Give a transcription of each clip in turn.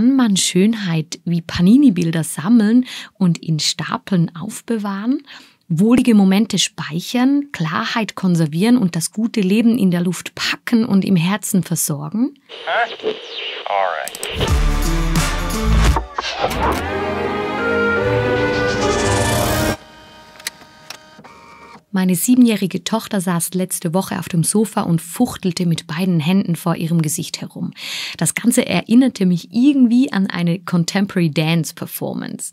kann man Schönheit wie Panini-Bilder sammeln und in Stapeln aufbewahren, wohlige Momente speichern, Klarheit konservieren und das gute Leben in der Luft packen und im Herzen versorgen? Huh? Meine siebenjährige Tochter saß letzte Woche auf dem Sofa und fuchtelte mit beiden Händen vor ihrem Gesicht herum. Das Ganze erinnerte mich irgendwie an eine Contemporary Dance Performance.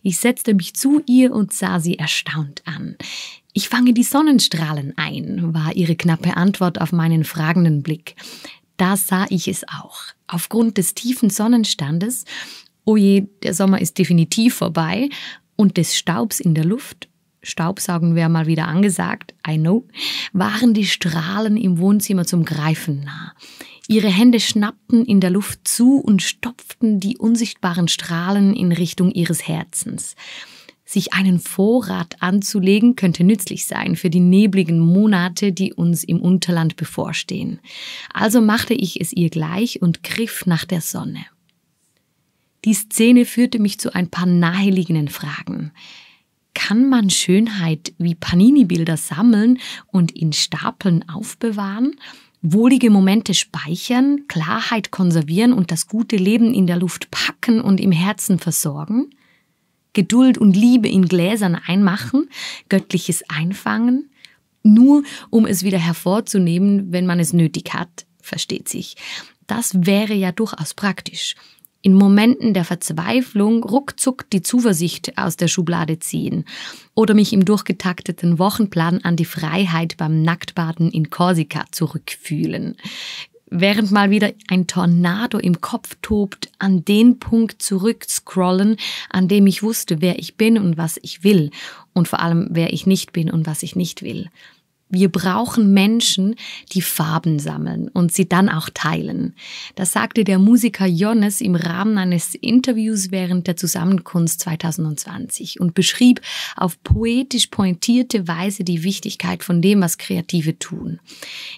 Ich setzte mich zu ihr und sah sie erstaunt an. Ich fange die Sonnenstrahlen ein, war ihre knappe Antwort auf meinen fragenden Blick. Da sah ich es auch. Aufgrund des tiefen Sonnenstandes, oje, oh der Sommer ist definitiv vorbei, und des Staubs in der Luft Staubsaugen wäre mal wieder angesagt, I know, waren die Strahlen im Wohnzimmer zum Greifen nah. Ihre Hände schnappten in der Luft zu und stopften die unsichtbaren Strahlen in Richtung ihres Herzens. Sich einen Vorrat anzulegen könnte nützlich sein für die nebligen Monate, die uns im Unterland bevorstehen. Also machte ich es ihr gleich und griff nach der Sonne. Die Szene führte mich zu ein paar naheliegenden Fragen kann man Schönheit wie Panini-Bilder sammeln und in Stapeln aufbewahren, wohlige Momente speichern, Klarheit konservieren und das gute Leben in der Luft packen und im Herzen versorgen, Geduld und Liebe in Gläsern einmachen, göttliches einfangen, nur um es wieder hervorzunehmen, wenn man es nötig hat, versteht sich. Das wäre ja durchaus praktisch in Momenten der Verzweiflung ruckzuck die Zuversicht aus der Schublade ziehen oder mich im durchgetakteten Wochenplan an die Freiheit beim Nacktbaden in Korsika zurückfühlen. Während mal wieder ein Tornado im Kopf tobt, an den Punkt zurückscrollen, an dem ich wusste, wer ich bin und was ich will und vor allem, wer ich nicht bin und was ich nicht will wir brauchen Menschen, die Farben sammeln und sie dann auch teilen. Das sagte der Musiker Jonas im Rahmen eines Interviews während der Zusammenkunft 2020 und beschrieb auf poetisch pointierte Weise die Wichtigkeit von dem, was Kreative tun.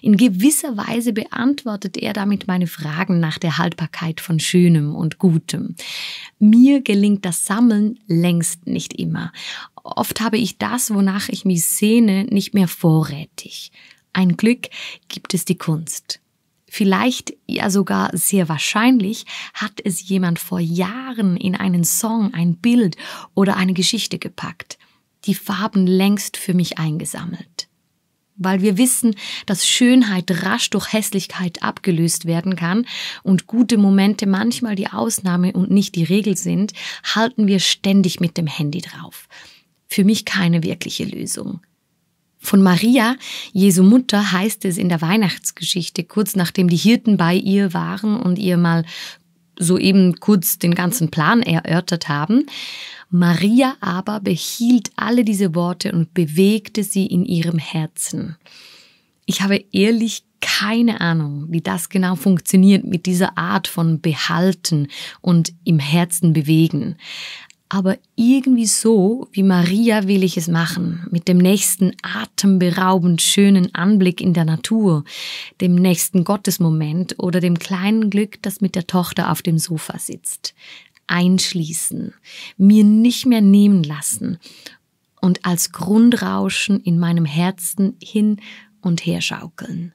In gewisser Weise beantwortet er damit meine Fragen nach der Haltbarkeit von Schönem und Gutem. Mir gelingt das Sammeln längst nicht immer. Oft habe ich das, wonach ich mich sehne, nicht mehr vorrätig. Ein Glück gibt es die Kunst. Vielleicht, ja sogar sehr wahrscheinlich, hat es jemand vor Jahren in einen Song, ein Bild oder eine Geschichte gepackt, die Farben längst für mich eingesammelt. Weil wir wissen, dass Schönheit rasch durch Hässlichkeit abgelöst werden kann und gute Momente manchmal die Ausnahme und nicht die Regel sind, halten wir ständig mit dem Handy drauf für mich keine wirkliche Lösung. Von Maria, Jesu Mutter, heißt es in der Weihnachtsgeschichte, kurz nachdem die Hirten bei ihr waren und ihr mal soeben kurz den ganzen Plan erörtert haben. Maria aber behielt alle diese Worte und bewegte sie in ihrem Herzen. Ich habe ehrlich keine Ahnung, wie das genau funktioniert mit dieser Art von Behalten und im Herzen bewegen aber irgendwie so, wie Maria will ich es machen, mit dem nächsten atemberaubend schönen Anblick in der Natur, dem nächsten Gottesmoment oder dem kleinen Glück, das mit der Tochter auf dem Sofa sitzt. Einschließen, mir nicht mehr nehmen lassen und als Grundrauschen in meinem Herzen hin und her schaukeln.